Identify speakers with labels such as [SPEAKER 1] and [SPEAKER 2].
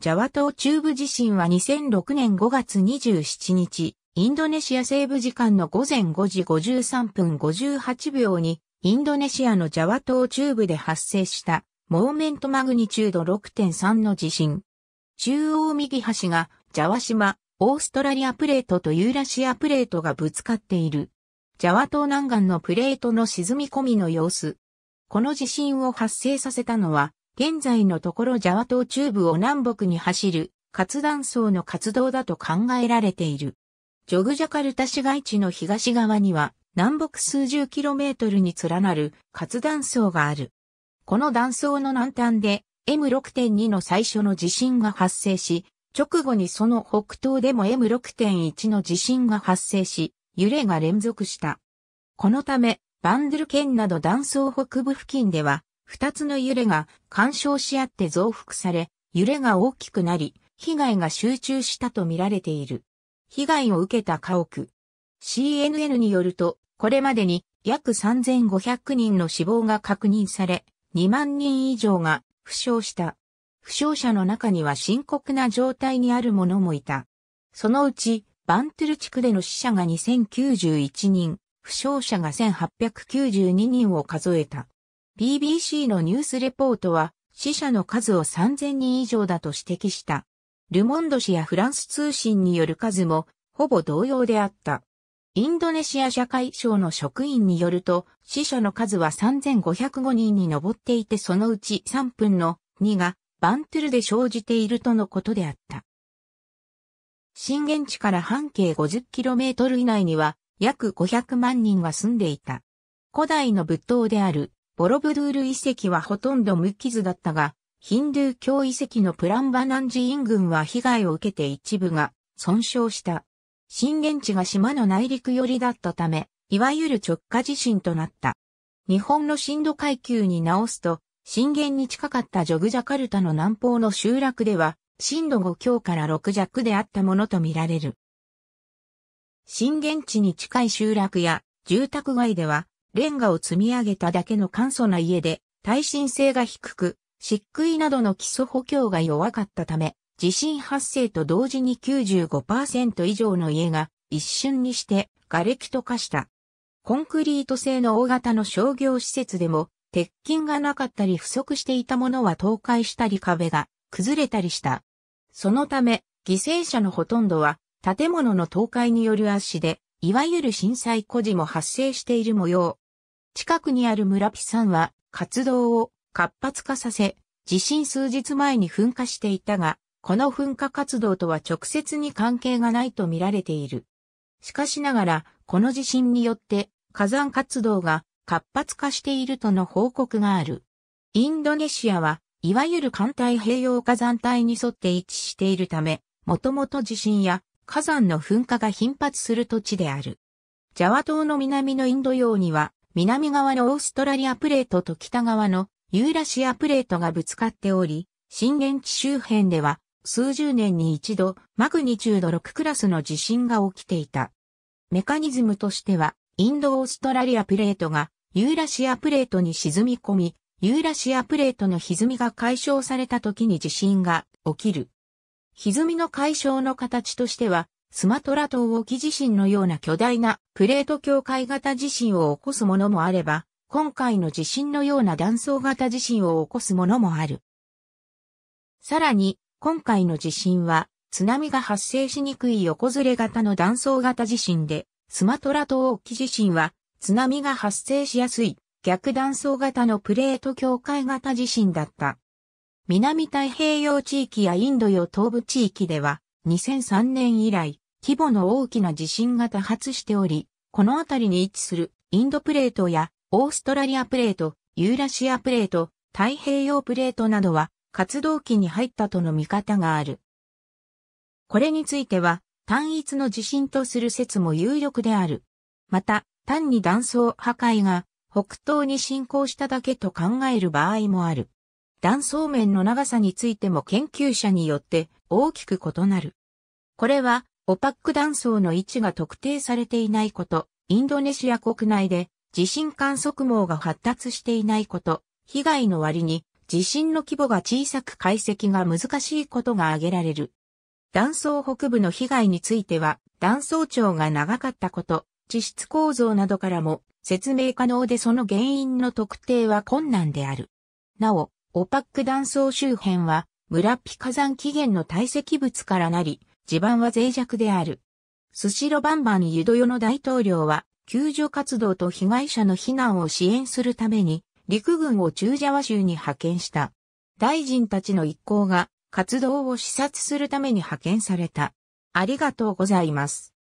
[SPEAKER 1] ジャワ島中部地震は2006年5月27日、インドネシア西部時間の午前5時53分58秒に、インドネシアのジャワ島中部で発生した、モーメントマグニチュード6.3の地震。中央右端が、ジャワ島、オーストラリアプレートとユーラシアプレートがぶつかっている。ジャワ島南岸のプレートの沈み込みの様子。この地震を発生させたのは、現在のところジャワ島中部を南北に走る活断層の活動だと考えられている。ジョグジャカルタ市街地の東側には南北数十キロメートルに連なる活断層がある。この断層の南端で M6.2 の最初の地震が発生し、直後にその北東でも M6.1 の地震が発生し、揺れが連続した。このため、バンドル県など断層北部付近では、二つの揺れが干渉し合って増幅され、揺れが大きくなり、被害が集中したとみられている。被害を受けた家屋。CNN によると、これまでに約3500人の死亡が確認され、2万人以上が負傷した。負傷者の中には深刻な状態にある者もいた。そのうち、バントゥル地区での死者が2091人、負傷者が1892人を数えた。BBC のニュースレポートは死者の数を3000人以上だと指摘した。ルモンド氏やフランス通信による数もほぼ同様であった。インドネシア社会省の職員によると死者の数は3505人に上っていてそのうち3分の2がバントゥルで生じているとのことであった。震源地から半径 50km 以内には約500万人が住んでいた。古代の仏塔であるボロブドゥール遺跡はほとんど無傷だったが、ヒンドゥー教遺跡のプランバナン寺院群は被害を受けて一部が損傷した。震源地が島の内陸寄りだったため、いわゆる直下地震となった。日本の震度階級に直すと、震源に近かったジョグジャカルタの南方の集落では、震度5強から6弱であったものとみられる。震源地に近い集落や住宅街では、レンガを積み上げただけの簡素な家で、耐震性が低く、漆喰などの基礎補強が弱かったため、地震発生と同時に95%以上の家が一瞬にして瓦礫と化した。コンクリート製の大型の商業施設でも、鉄筋がなかったり不足していたものは倒壊したり壁が崩れたりした。そのため、犠牲者のほとんどは建物の倒壊による圧死で、いわゆる震災孤児も発生している模様。近くにある村ピさんは活動を活発化させ、地震数日前に噴火していたが、この噴火活動とは直接に関係がないと見られている。しかしながら、この地震によって火山活動が活発化しているとの報告がある。インドネシアは、いわゆる環太平洋火山帯に沿って位置しているため、もともと地震や火山の噴火が頻発する土地である。ジャワ島の南のインド洋には、南側のオーストラリアプレートと北側のユーラシアプレートがぶつかっており、震源地周辺では数十年に一度マグニチュード6クラスの地震が起きていた。メカニズムとしては、インドオーストラリアプレートがユーラシアプレートに沈み込み、ユーラシアプレートの歪みが解消された時に地震が起きる。歪みの解消の形としては、スマトラ島沖地震のような巨大なプレート境界型地震を起こすものもあれば、今回の地震のような断層型地震を起こすものもある。さらに、今回の地震は、津波が発生しにくい横ずれ型の断層型地震で、スマトラ島沖地震は、津波が発生しやすい逆断層型のプレート境界型地震だった。南太平洋地域やインド洋東部地域では、2003年以来、規模の大きな地震が多発しており、この辺りに位置するインドプレートやオーストラリアプレート、ユーラシアプレート、太平洋プレートなどは活動期に入ったとの見方がある。これについては単一の地震とする説も有力である。また、単に断層破壊が北東に進行しただけと考える場合もある。断層面の長さについても研究者によって大きく異なる。これは、オパック断層の位置が特定されていないこと、インドネシア国内で地震観測網が発達していないこと、被害の割に地震の規模が小さく解析が難しいことが挙げられる。断層北部の被害については、断層長が長かったこと、地質構造などからも説明可能でその原因の特定は困難である。なお、オパック断層周辺は、村ピ火山起源の堆積物からなり、地盤は脆弱である。スシロバンバンユドヨの大統領は、救助活動と被害者の避難を支援するために、陸軍を中ジャワ州に派遣した。大臣たちの一行が、活動を視察するために派遣された。ありがとうございます。